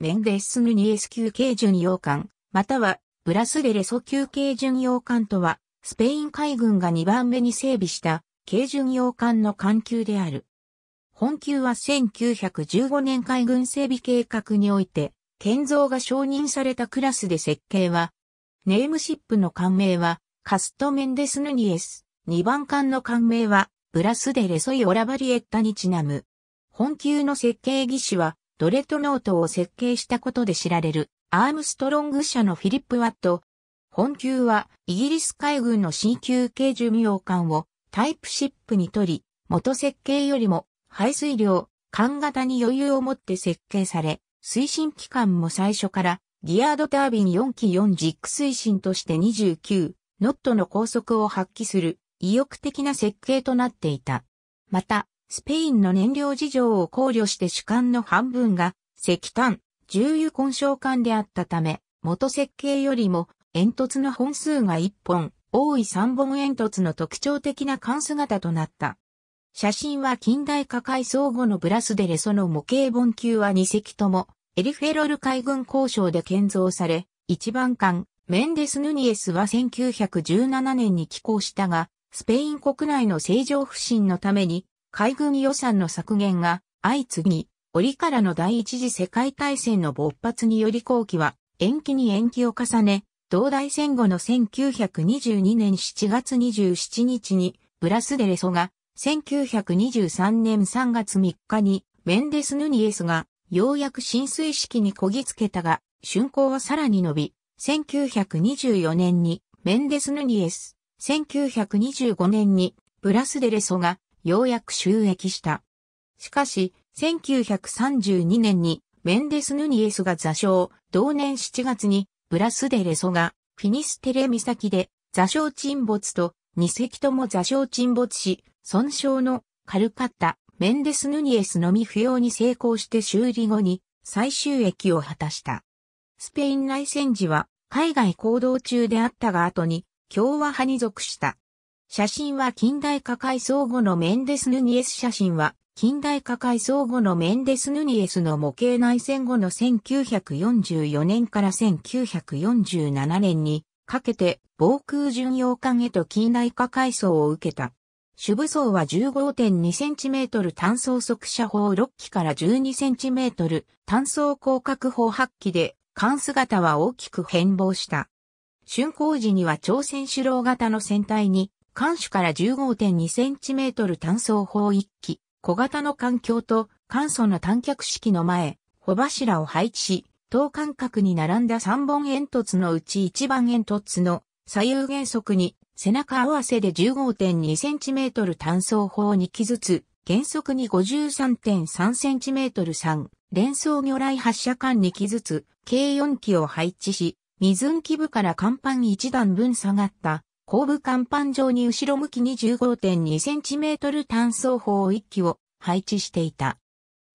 メンデスヌニエス級軽巡洋艦、またはブラスデレソ級軽巡洋艦とは、スペイン海軍が2番目に整備した軽巡洋艦の艦級である。本級は1915年海軍整備計画において、建造が承認されたクラスで設計は、ネームシップの艦名は、カストメンデスヌニエス、2番艦の艦名は、ブラスデレソイオラバリエッタにちなむ。本級の設計技師は、ドレッドノートを設計したことで知られる、アームストロング社のフィリップ・ワット。本級は、イギリス海軍の C 級軽巡洋艦をタイプシップにとり、元設計よりも排水量、艦型に余裕を持って設計され、推進機関も最初からギアードタービン4機4軸推進として29ノットの高速を発揮する意欲的な設計となっていた。また、スペインの燃料事情を考慮して主管の半分が石炭、重油混焼管であったため、元設計よりも煙突の本数が1本、多い3本煙突の特徴的な管姿となった。写真は近代化改装後のブラスデレソの模型本級は2隻とも、エリフェロル海軍交渉で建造され、1番艦、メンデス・ヌニエスは1917年に寄港したが、スペイン国内の正常不振のために海軍予算の削減が相次ぎ、折からの第一次世界大戦の勃発により後期は延期に延期を重ね、同大戦後の1922年7月27日にブラスデレソが1923年3月3日にメンデス・ヌニエスがようやく浸水式にこぎつけたが、竣工はさらに伸び、1924年にメンデス・ヌニエス、1925年にブラスデレソがようやく収益した。しかし、1932年にメンデス・ヌニエスが座礁、同年7月にブラスデレソがフィニステレ岬で座礁沈没と2隻とも座礁沈没し、損傷のカルカッタ、メンデス・ヌニエスのみ不要に成功して修理後に最終益を果たした。スペイン内戦時は海外行動中であったが後に共和派に属した。写真は近代化改装後のメンデス・ヌニエス写真は、近代化改装後のメンデス・ヌニエスの模型内戦後の1944年から1947年にかけて防空巡洋艦へと近代化改装を受けた。主武装は 15.2cm 単装速射砲6機から 12cm 単装広角砲8機で、艦姿は大きく変貌した。竣工時には朝鮮主郎型の船体に艦首から 15.2cm 単装砲1機、小型の艦橋と簡素な短脚式の前、帆柱を配置し、等間隔に並んだ3本煙突のうち1番煙突の左右原則に背中合わせで 15.2cm 単装砲2機ずつ、原則に 53.3cm3 連装魚雷発射管2機ずつ、計4機を配置し、水んき部から甲板1段分下がった後部甲板上に後ろ向きに5 2 c m 単装砲1機を配置していた。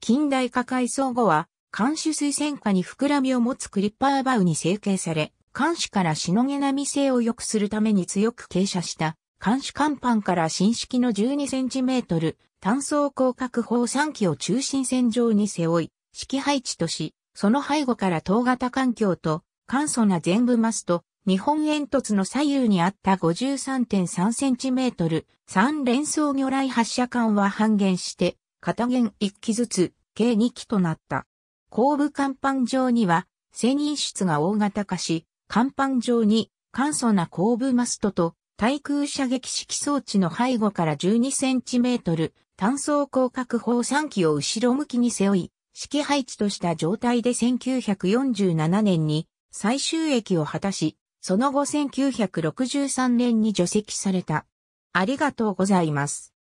近代化改装後は、艦首水戦下に膨らみを持つクリッパーバウに成形され、艦首からしのげなみ性を良くするために強く傾斜した、艦首甲板から新式の 12cm 単装広角砲3機を中心線上に背負い、式配置とし、その背後から塔型環境と簡素な全部マスト、日本煙突の左右にあった53.3センチメートル、3連装魚雷発射管は半減して、片弦1機ずつ、計2機となった。後部甲板上には、船員室が大型化し、甲板上に簡素な後部マストと対空射撃式装置の背後から12センチメートル、単装広角砲3機を後ろ向きに背負い、式配置とした状態で1947年に最終駅を果たし、その後1963年に除籍された。ありがとうございます。